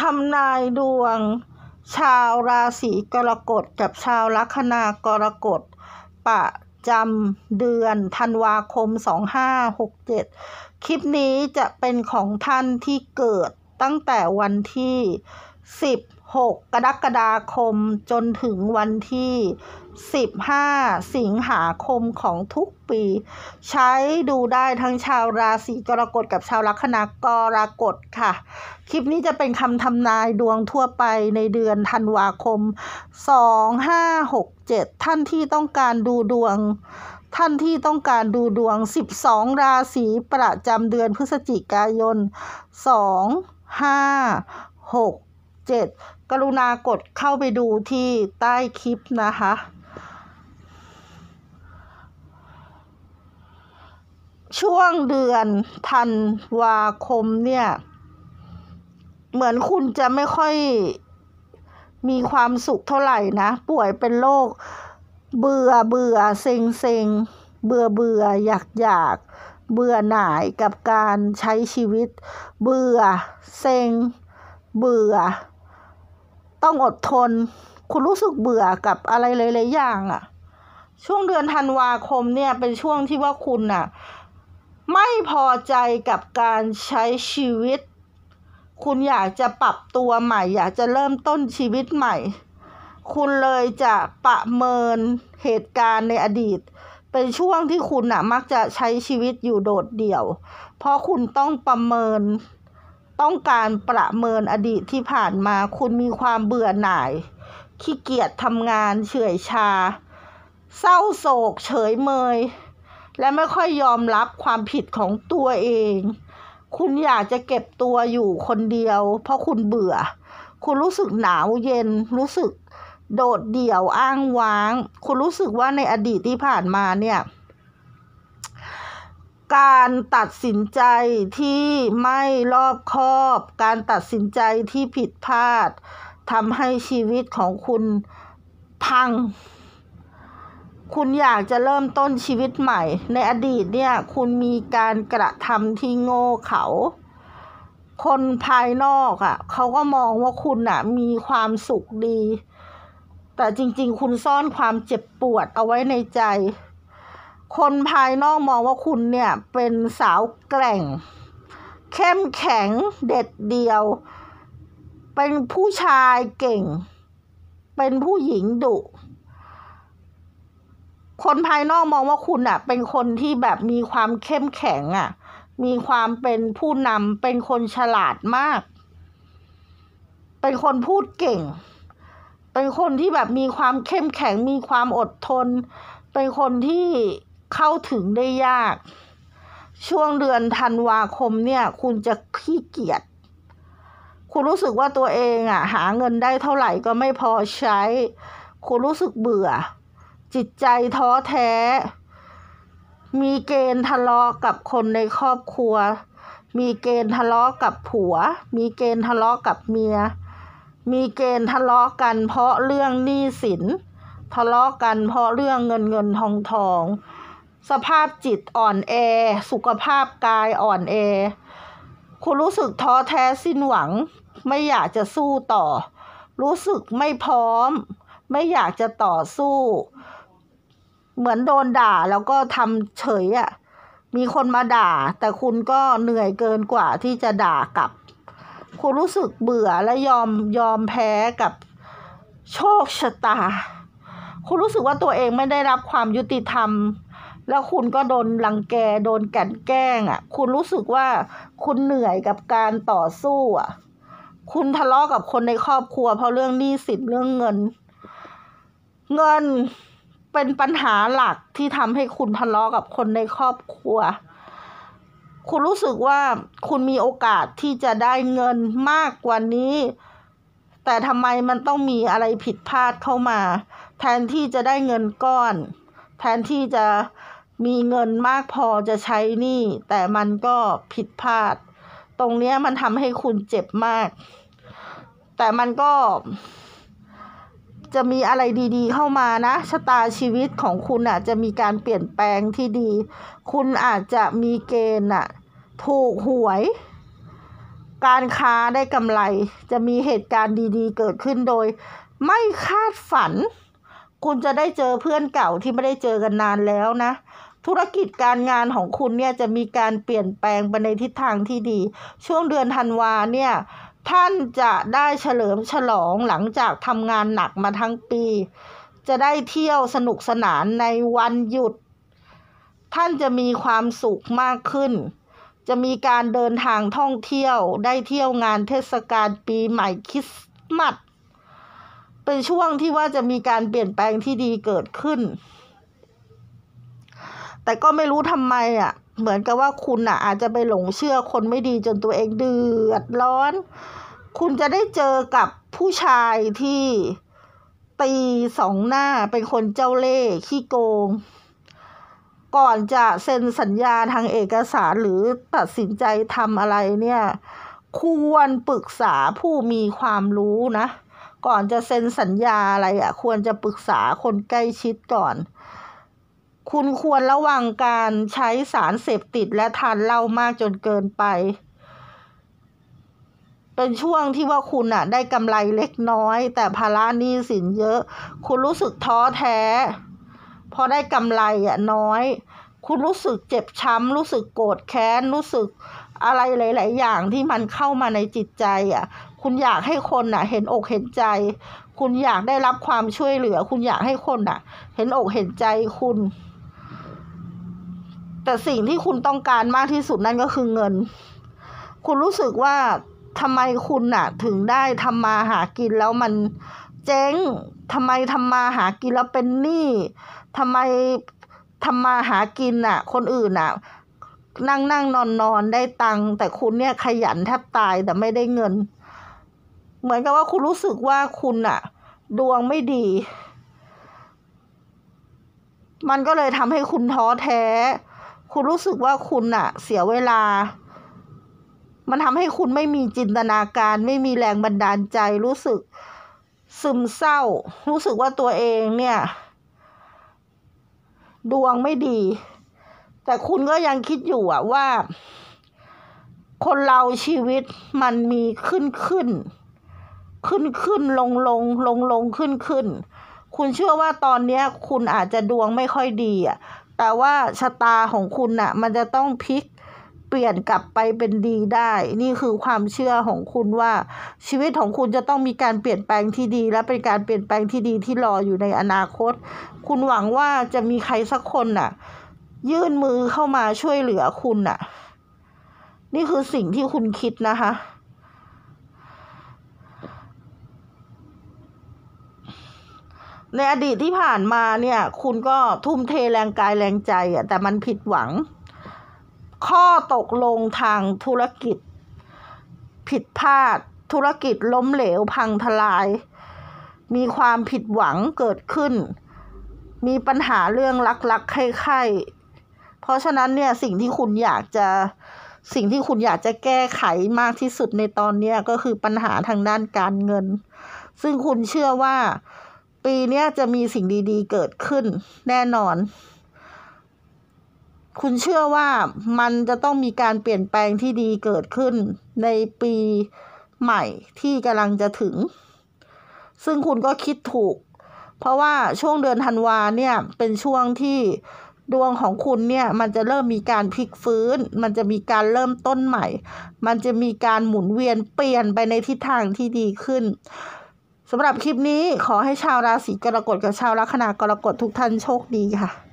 ทำนายดวง ชาวราศีกรกฎกับชาวลัคนากรกฎปะจำเดือนธันวาคม 2567 คลิปนี้จะเป็นของท่านที่เกิดตั้งแต่วันที่10 6กรกฎาคมจนถึงวันที่ 15 สิงหาคมของทุกปี ใช้ดูได้ทั้งชาวราศีกรกฎกับชาวลัคนากรกฎค่ะ คลิปนี้จะเป็นคำทำนายดวงทั่วไปในเดือนธันวาคม 2567 ท่านที่ต้องการดูดวง ท่านที่ต้องการดูดวง 12 ราศีประจำเดือนพฤศจิกายน 2 5 6 7กรุณากดเข้าไปดูที่ใต้คลิปนะคะ ช่วงเดือนธันวาคมเนี่ย เหมือนคุณจะไม่ค่อยมีความสุขเท่าไหร่นะ ป่วยเป็นโรค เบื่อเบื่อเซ็งเซ็ง เบื่อเบื่ออยากอยาก เบื่อหน่ายกับการใช้ชีวิต เบื่อเซ็ง เบื่อต้องอดทนคุณรู้สึกเบื่อกับอะไรหลาย ๆ อย่างอะ่ะช่วงเดือนธันวาคมเนี่ย เป็นช่วงที่ว่าคุณน่ะไม่พอใจกับการใช้ชีวิต คุณอยากจะปรับตัวใหม่ อยากจะเริ่มต้นชีวิตใหม่ คุณเลยจะประเมินเหตุการณ์ในอดีต เป็นช่วงที่คุณน่ะมักจะใช้ชีวิตอยู่โดดเดี่ยว เพราะคุณต้องประเมินต้องการประเมินอดีตที่ผ่านมา คุณมีความเบื่อหน่ายขี้เกียจทำงานเฉื่อยชา เศร้าโศกเฉยเมย และไม่ค่อยยอมรับความผิดของตัวเอง คุณอยากจะเก็บตัวอยู่คนเดียว เพราะคุณเบื่อ คุณรู้สึกหนาวเย็นรู้สึกโดดเดี่ยวอ้างว้าง คุณรู้สึกว่าในอดีตที่ผ่านมาเนี่ยการตัดสินใจที่ไม่รอบคอบ การตัดสินใจที่ผิดพลาดทำให้ชีวิตของคุณพัง คุณอยากจะเริ่มต้นชีวิตใหม่ ในอดีตเนี่ยคุณมีการกระทำที่โง่เขา คนภายนอกอะ่ะเขาก็มองว่าคุณอะ่ะมีความสุขดี แต่จริงๆ คุณซ่อนความเจ็บปวดเอาไว้ในใจคนภายนอกมองว่าคุณเนี่ย เป็นสาวแกร่ง เข้มแข็งเด็ดเดียว เป็นผู้ชายเก่ง เป็นผู้หญิงดุ คนภายนอกมองว่าคุณอะเป็นคนที่แบบมีความเข้มแข็งอะมีความเป็นผู้นำเป็นคนฉลาดมาก เป็นคนพูดเก่ง เป็นคนที่แบบมีความเข้มแข็ง มีความอดทน เป็นคนที่เข้าถึงได้ยาก ช่วงเดือนธันวาคมเนี่ยคุณจะขี้เกียจ คุณรู้สึกว่าตัวเองอะ่ะหาเงินได้เท่าไหร่ก็ไม่พอใช้ คุณรู้สึกเบื่อ จิตใจท้อแท้ มีเกณฑ์ทะเลาะกับคนในครอบครัว มีเกณฑ์ทะเลาะกับผัว มีเกณฑ์ทะเลาะกับเมีย มีเกณฑ์ทะเลาะกัน เพราะเรื่องหนี้สิน ทะเลาะกันเพราะเรื่องเงินเงินทองทองสภาพจิตอ่อนแอสุขภาพกายอ่อนแอคุณรู้สึกท้อแท้สิ้นหวังไม่อยากจะสู้ต่อ รู้สึกไม่พร้อมไม่อยากจะต่อสู้ เหมือนโดนด่าแล้วก็ทำเฉยอะ่ะมีคนมาด่า แต่คุณก็เหนื่อยเกินกว่าที่จะด่ากลับ คุณรู้สึกเบื่อและยอมยอมแพ้กับโชคชะตา คุณรู้สึกว่าตัวเองไม่ได้รับความยุติธรรมแล้วคุณก็โดนรังแก โดนกนแกล้งอ่ะ คุณรู้สึกว่าคุณเหนื่อยกับการต่อสู้อ่ะ คุณทะเลาะกับคนในครอบครัว เพราะเรื่องหนี้สินเรื่องเงิน เงินเป็นปัญหาหลักที่ทำให้คุณทะเลาะกับคนในครอบครัว คุณรู้สึกว่าคุณมีโอกาสที่จะได้เงินมากกว่านี้ แต่ทำไมมันต้องมีอะไรผิดพลาดเข้ามา แทนที่จะได้เงินก้อน แทนที่จะมีเงินมากพอจะใช้หนี้แต่มันก็ผิดพลาด ตรงเนี้ยมันทำให้คุณเจ็บมาก แต่มันก็จะมีอะไรดีๆเข้ามานะชะตาชีวิตของคุณอ่ะจะมีการเปลี่ยนแปลงที่ดี คุณอาจจะมีเกณฑ์อ่ะถูกหวย การค้าได้กำไร จะมีเหตุการณ์ดีๆเกิดขึ้นโดย ไม่คาดฝันคุณจะได้เจอเพื่อนเก่าที่ไม่ได้เจอกันนานแล้วนะ ธุรกิจการงานของคุณเนี่ยจะมีการเปลี่ยนแปลงไป ในทิศทางที่ดี ช่วงเดือนธันวาเนี่ยท่านจะได้เฉลิมฉลองหลังจากทำงานหนักมาทั้งปี จะได้เที่ยวสนุกสนานในวันหยุด ท่านจะมีความสุขมากขึ้น จะมีการเดินทางท่องเที่ยว ได้เที่ยวงานเทศกาลปีใหม่คริสต์มาสเป็นช่วงที่ว่าจะมีการเปลี่ยนแปลงที่ดีเกิดขึ้น แต่ก็ไม่รู้ทำไมอะ่ะ เหมือนกับว่าคุณอ่ะอาจจะไปหลงเชื่อคนไม่ดีจนตัวเองเดือดร้อน คุณจะได้เจอกับผู้ชายที่ตีสองหน้าเป็นคนเจ้าเล่ห์ขี้โกง ก่อนจะเซ็นสัญญาทางเอกสารหรือตัดสินใจทำอะไรเนี่ย ควรปรึกษาผู้มีความรู้นะก่อนจะเซ็นสัญญาอะไรอะ่ะ ควรจะปรึกษาคนใกล้ชิดก่อน คุณควรระวังการใช้สารเสพติดและทานเหล้ามากจนเกินไป เป็นช่วงที่ว่าคุณอะ่ะ ได้กำไรเล็กน้อย แต่ภาระหนี้สินเยอะ คุณรู้สึกท้อแท้พอได้กำไรอ่ะน้อย คุณรู้สึกเจ็บช้ำรู้สึกโกรธแค้นรู้สึกอะไรหลาย ๆ อย่างที่มันเข้ามาในจิตใจอ่ะคุณอยากให้คนน่ะ เห็นอกเห็นใจ คุณอยากได้รับความช่วยเหลือ คุณอยากให้คนน่ะ เห็นอกเห็นใจคุณ แต่สิ่งที่คุณต้องการมากที่สุดนั่นก็คือเงิน คุณรู้สึกว่าทำไมคุณน่ะ ถึงได้ทำมาหากินแล้วมันเจ๊งทำไมทำมาหากินแล้วเป็นหนี้ ทำไมทำมาหากินน่ะ คนอื่นน่ะ นั่งนั่งนอนนอนได้ตังค์แต่คุณเนี่ยขยันแทบตายแต่ไม่ได้เงินเหมือนกับว่าคุณรู้สึกว่าคุณอะดวงไม่ดี มันก็เลยทำให้คุณท้อแท้ คุณรู้สึกว่าคุณอะเสียเวลา มันทำให้คุณไม่มีจินตนาการ ไม่มีแรงบันดาลใจ รู้สึก ซึมเศร้า รู้สึกว่าตัวเองเนี่ย ดวงไม่ดี แต่คุณก็ยังคิดอยู่อะว่า คนเราชีวิตมันมีขึ้นขึ้นขึ้น ขึ้นลงลงลงลงขึ้นขึ้น คุณเชื่อว่าตอนนี้คุณอาจจะดวงไม่ค่อยดีอ่ะ แต่ว่าชะตาของคุณน่ะ มันจะต้องพลิกเปลี่ยนกลับไปเป็นดีได้ นี่คือความเชื่อของคุณว่า ชีวิตของคุณจะต้องมีการเปลี่ยนแปลงที่ดี และเป็นการเปลี่ยนแปลงที่ดีที่รออยู่ในอนาคต คุณหวังว่าจะมีใครสักคนน่ะ ยื่นมือเข้ามาช่วยเหลือคุณน่ะ นี่คือสิ่งที่คุณคิดนะคะในอดีตที่ผ่านมาเนี่ยคุณก็ทุ่มเทแรงกายแรงใจอะแต่มันผิดหวัง ข้อตกลงทางธุรกิจผิดพลาดธุรกิจล้มเหลวพังทลาย มีความผิดหวังเกิดขึ้น มีปัญหาเรื่องรักๆใครๆเพราะฉะนั้นเนี่ยสิ่งที่คุณอยากจะสิ่งที่คุณอยากจะแก้ไขมากที่สุดในตอนนี้ก็คือปัญหาทางด้านการเงิน ซึ่งคุณเชื่อว่าปีนี้จะมีสิ่งดีๆเกิดขึ้น แน่นอน คุณเชื่อว่ามันจะต้องมีการเปลี่ยนแปลงที่ดีเกิดขึ้น ในปีใหม่ที่กำลังจะถึง ซึ่งคุณก็คิดถูก เพราะว่าช่วงเดือนธันวาเนี่ยเป็นช่วงที่ดวงของคุณเนี่ยมันจะเริ่มมีการพลิกฟื้น มันจะมีการเริ่มต้นใหม่ มันจะมีการหมุนเวียนเปลี่ยนไปในทิศทางที่ดีขึ้นสำหรับคลิปนี้ขอให้ชาวราศีกรกฎกับชาวลัคนากรกฎทุกท่านโชคดีค่ะ